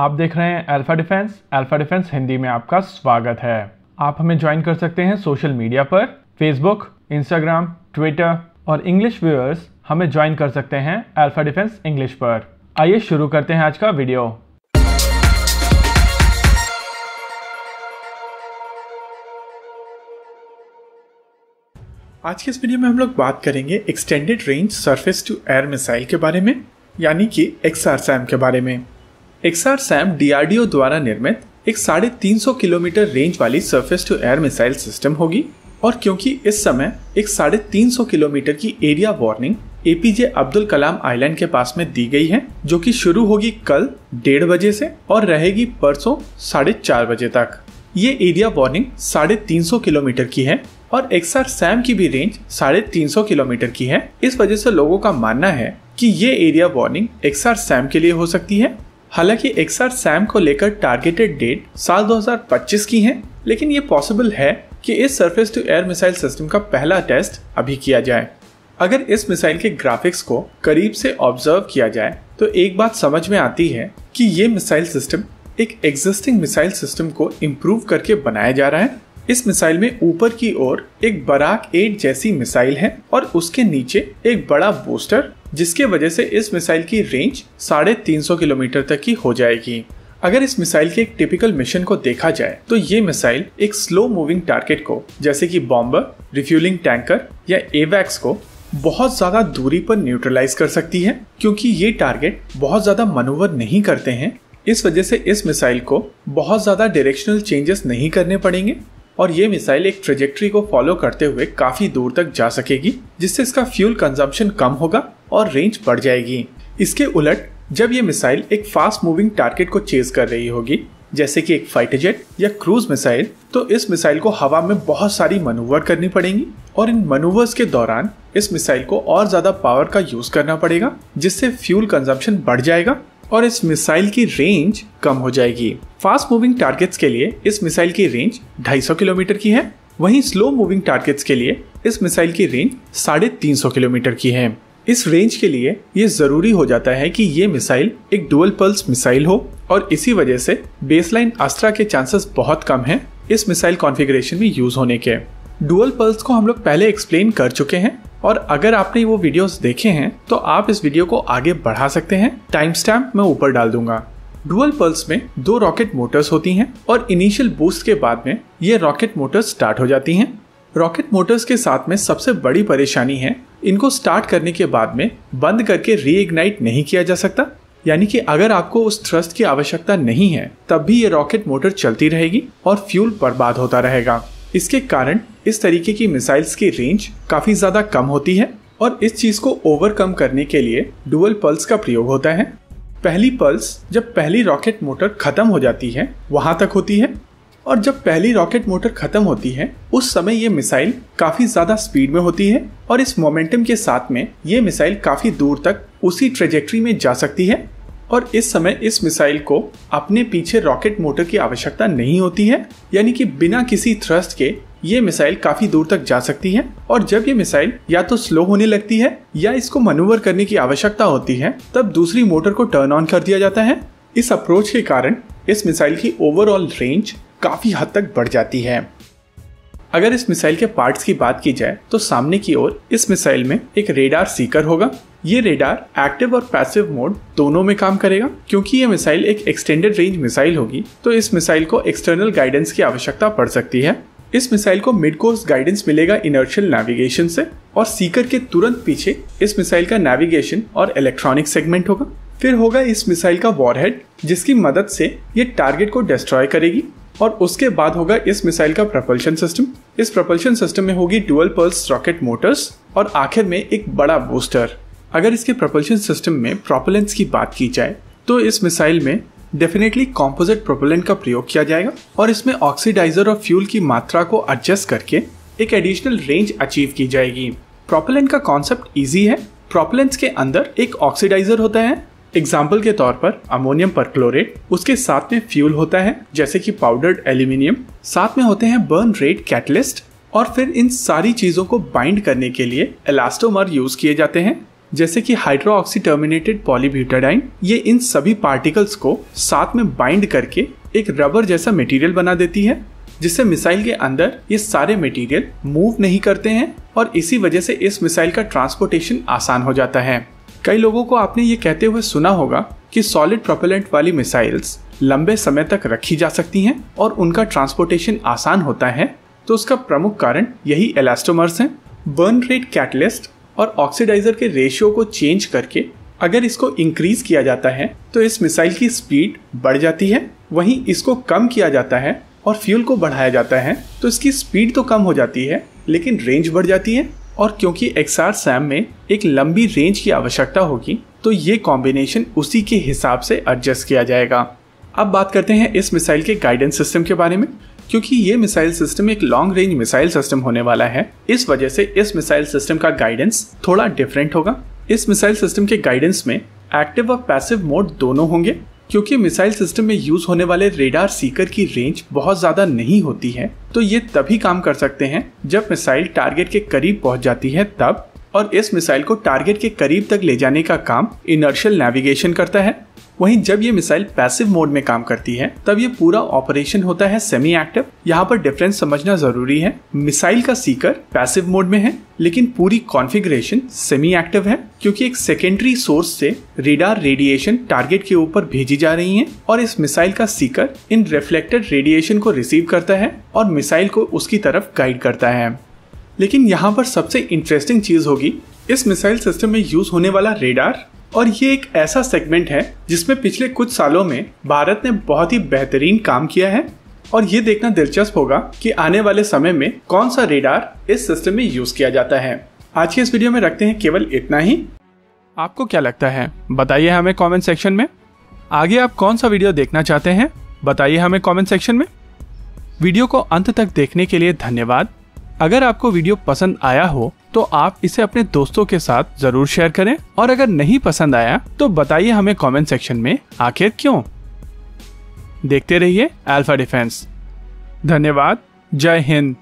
आप देख रहे हैं alpha defence alpha defence Hindi में आपका स्वागत है आप हमें ज्वाइन कर सकते हैं सोशल मीडिया पर फेसबुक इंस्टाग्राम ट्विटर और इंग्लिश व्यूअर्स हमें ज्वाइन कर सकते हैं अल्फा डिफेंस इंग्लिश पर आइए शुरू करते हैं आज का वीडियो आज के इस वीडियो में हम लोग बात करेंगे extended range surface to air missile के बारे में यानी कि एक्स के बारे में एक्सआर सैम डीआरडीओ द्वारा निर्मित एक साढ़े तीन सौ किलोमीटर रेंज वाली surface to air missile system होगी और क्योंकि इस समय एक साढ़े तीन सौ किलोमीटर की area warning APJ Abdul Kalam island के पास में दी गई है जो कि शुरू होगी कल डेढ़ बजे से और रहेगी परसों साढ़े चार बजे तक ये एरिया वार्निंग साढ़े तीन सौ किलोमीटर की है और एक्सआर सैम की भी रेंज साढ़े तीन सौ किलोमीटर की है इस वजह से लोगों का मानना है कि ये एरिया वार्निंग एक्सआर सैम के लिए हो सकती है हालांकि एक्सआर सैम को लेकर टारगेटेड डेट साल 2025 की है लेकिन ये पॉसिबल है कि इस surface to air missile system का पहला टेस्ट अभी किया जाए अगर इस मिसाइल के ग्राफिक्स को करीब से ऑब्जर्व किया जाए तो एक बात समझ में आती है कि ये मिसाइल सिस्टम एक एग्जिस्टिंग मिसाइल सिस्टम को इम्प्रूव करके बनाया जा रहा है इस मिसाइल में ऊपर की ओर एक बराक एट जैसी मिसाइल है और उसके नीचे एक बड़ा बूस्टर जिसके वजह से इस मिसाइल की रेंज साढ़े तीन सौ किलोमीटर तक की हो जाएगी अगर इस मिसाइल के एक टिपिकल मिशन को देखा जाए तो ये मिसाइल एक स्लो मूविंग टारगेट को जैसे कि बॉम्बर रिफ्यूलिंग टैंकर या एवैक्स को बहुत ज्यादा दूरी पर न्यूट्रलाइज कर सकती है क्योंकि ये टारगेट बहुत ज्यादा मनोवर नहीं करते हैं इस वजह से इस मिसाइल को बहुत ज्यादा डायरेक्शनल चेंजेस नहीं करने पड़ेंगे और ये मिसाइल एक ट्रेजेक्ट्री को फॉलो करते हुए काफी दूर तक जा सकेगी जिससे इसका फ्यूल कंजम्पशन कम होगा और रेंज बढ़ जाएगी इसके उलट जब ये मिसाइल एक फास्ट मूविंग टारगेट को चेज कर रही होगी जैसे कि एक फाइटर जेट या क्रूज मिसाइल तो इस मिसाइल को हवा में बहुत सारी मनूवर करनी पड़ेंगी और इन मनूवर्स के दौरान इस मिसाइल को और ज्यादा पावर का यूज करना पड़ेगा जिससे फ्यूल कंजम्पशन बढ़ जाएगा और इस मिसाइल की रेंज कम हो जाएगी फास्ट मूविंग टारगेट्स के लिए इस मिसाइल की रेंज 250 किलोमीटर की है वहीं स्लो मूविंग टारगेट्स के लिए इस मिसाइल की रेंज साढ़े तीन सौ किलोमीटर की है इस रेंज के लिए ये ज़रूरी हो जाता है कि ये मिसाइल एक डुअल पल्स मिसाइल हो और इसी वजह से बेसलाइन अस्त्रा के चांसेस बहुत कम हैं इस मिसाइल कॉन्फ़िगरेशन में यूज़ होने के डुअल पल्स को हम लोग पहले एक्सप्लेन कर चुके हैं और अगर आपने वो वीडियोस देखे हैं तो आप इस वीडियो को आगे बढ़ा सकते हैं टाइम स्टैम्प मैं ऊपर डाल दूंगा डुअल पल्स में दो रॉकेट मोटर्स होती हैं और इनिशियल बूस्ट के बाद में ये रॉकेट मोटर्स स्टार्ट हो जाती हैं रॉकेट मोटर्स के साथ में सबसे बड़ी परेशानी है इनको स्टार्ट करने के बाद में बंद करके रीइग्नाइट नहीं किया जा सकता यानी कि अगर आपको उस थ्रस्ट की आवश्यकता नहीं है तब भी ये रॉकेट मोटर चलती रहेगी और फ्यूल बर्बाद होता रहेगा इसके कारण इस तरीके की मिसाइल्स की रेंज काफ़ी ज़्यादा कम होती है और इस चीज़ को ओवरकम करने के लिए डुअल पल्स का प्रयोग होता है पहली पल्स जब पहली रॉकेट मोटर खत्म हो जाती है वहां तक होती है और जब पहली रॉकेट मोटर खत्म होती है उस समय ये मिसाइल काफी ज्यादा स्पीड में होती है और इस मोमेंटम के साथ में ये मिसाइल काफी दूर तक उसी ट्रेजेक्ट्री में जा सकती है और इस समय इस मिसाइल को अपने पीछे रॉकेट मोटर की आवश्यकता नहीं होती है यानी कि बिना किसी थ्रस्ट के ये मिसाइल काफी दूर तक जा सकती है और जब ये मिसाइल या तो स्लो होने लगती है या इसको मनूवर करने की आवश्यकता होती है तब दूसरी मोटर को टर्न ऑन कर दिया जाता है इस अप्रोच के कारण इस मिसाइल की ओवरऑल रेंज काफ़ी हद तक बढ़ जाती है अगर इस मिसाइल के पार्ट्स की बात की जाए तो सामने की ओर इस मिसाइल में एक रेडार सीकर होगा ये रेडार एक्टिव और पैसिव मोड दोनों में काम करेगा क्योंकि ये मिसाइल एक एक्सटेंडेड रेंज मिसाइल होगी तो इस मिसाइल को एक्सटर्नल गाइडेंस की आवश्यकता पड़ सकती है इस मिसाइल को मिड कोर्स गाइडेंस मिलेगा इनर्शियल नेविगेशन से और सीकर के तुरंत पीछे इस मिसाइल का नेविगेशन और इलेक्ट्रॉनिक सेगमेंट होगा फिर होगा इस मिसाइल का वॉरहेड जिसकी मदद से ये टारगेट को डिस्ट्रॉय करेगी और उसके बाद होगा इस मिसाइल का प्रपल्शन सिस्टम इस प्रपल्शन सिस्टम में होगी ड्यूअल पल्स रॉकेट मोटर्स और आखिर में एक बड़ा बूस्टर अगर इसके प्रपल्शन सिस्टम में प्रोपेलेंट्स की बात की जाए तो इस मिसाइल में डेफिनेटली कॉम्पोजिट प्रोपेलेंट का प्रयोग किया जाएगा और इसमें ऑक्सीडाइजर और फ्यूल की मात्रा को एडजस्ट करके एक एडिशनल रेंज अचीव की जाएगी प्रोपेलेंट का कॉन्सेप्ट ईजी है प्रोपेलेंट्स के अंदर एक ऑक्सीडाइजर होता है एग्जाम्पल के तौर पर अमोनियम परक्लोरेट उसके साथ में फ्यूल होता है जैसे कि पाउडर्ड एल्यूमिनियम साथ में होते हैं बर्न रेट कैटलिस्ट और फिर इन सारी चीज़ों को बाइंड करने के लिए एलास्टोमर यूज किए जाते हैं जैसे कि हाइड्रोक्सी टर्मिनेटेड पॉलीब्यूटाडाइन ये इन सभी पार्टिकल्स को साथ में बाइंड करके एक रबर जैसा मटेरियल बना देती है जिससे मिसाइल के अंदर ये सारे मटेरियल मूव नहीं करते हैं और इसी वजह से इस मिसाइल का ट्रांसपोर्टेशन आसान हो जाता है कई लोगों को आपने ये कहते हुए सुना होगा कि सॉलिड प्रोपेलेंट वाली मिसाइल्स लंबे समय तक रखी जा सकती हैं और उनका ट्रांसपोर्टेशन आसान होता है तो उसका प्रमुख कारण यही एलास्टोमर्स हैं बर्न रेट कैटलिस्ट और ऑक्सीडाइजर के रेशियो को चेंज करके अगर इसको इंक्रीज किया जाता है तो इस मिसाइल की स्पीड बढ़ जाती है वहीं इसको कम किया जाता है और फ्यूल को बढ़ाया जाता है तो इसकी स्पीड तो कम हो जाती है लेकिन रेंज बढ़ जाती है और क्योंकि आर सैम में एक लंबी रेंज की आवश्यकता होगी तो ये कॉम्बिनेशन उसी के हिसाब से एडजस्ट किया जाएगा अब बात करते हैं इस मिसाइल के गाइडेंस सिस्टम के बारे में क्योंकि ये मिसाइल सिस्टम एक लॉन्ग रेंज मिसाइल सिस्टम होने वाला है इस वजह से इस मिसाइल सिस्टम का गाइडेंस थोड़ा डिफरेंट होगा इस मिसाइल सिस्टम के गाइडेंस में एक्टिव और पैसिव मोड दोनों होंगे क्योंकि मिसाइल सिस्टम में यूज होने वाले रेडार सीकर की रेंज बहुत ज्यादा नहीं होती है तो ये तभी काम कर सकते हैं जब मिसाइल टारगेट के करीब पहुंच जाती है तब और इस मिसाइल को टारगेट के करीब तक ले जाने का काम इनर्शियल नेविगेशन करता है वहीं जब ये मिसाइल पैसिव मोड में काम करती है तब ये पूरा ऑपरेशन होता है सेमी एक्टिव यहाँ पर डिफरेंस समझना जरूरी है मिसाइल का सीकर पैसिव मोड में है लेकिन पूरी कॉन्फ़िगरेशन सेमी एक्टिव है क्योंकि एक सेकेंडरी सोर्स से रेडार रेडिएशन टारगेट के ऊपर भेजी जा रही है और इस मिसाइल का सीकर इन रिफ्लेक्टेड रेडिएशन को रिसीव करता है और मिसाइल को उसकी तरफ गाइड करता है लेकिन यहाँ पर सबसे इंटरेस्टिंग चीज़ होगी इस मिसाइल सिस्टम में यूज होने वाला रेडार और ये एक ऐसा सेगमेंट है जिसमें पिछले कुछ सालों में भारत ने बहुत ही बेहतरीन काम किया है और ये देखना दिलचस्प होगा कि आने वाले समय में कौन सा रेडार इस सिस्टम में यूज किया जाता है आज के इस वीडियो में रखते हैं केवल इतना ही आपको क्या लगता है बताइए हमें कमेंट सेक्शन में आगे आप कौन सा वीडियो देखना चाहते हैं बताइए हमें कमेंट सेक्शन में वीडियो को अंत तक देखने के लिए धन्यवाद अगर आपको वीडियो पसंद आया हो तो आप इसे अपने दोस्तों के साथ जरूर शेयर करें और अगर नहीं पसंद आया तो बताइए हमें कमेंट सेक्शन में आखिर क्यों देखते रहिए अल्फा डिफेंस धन्यवाद जय हिंद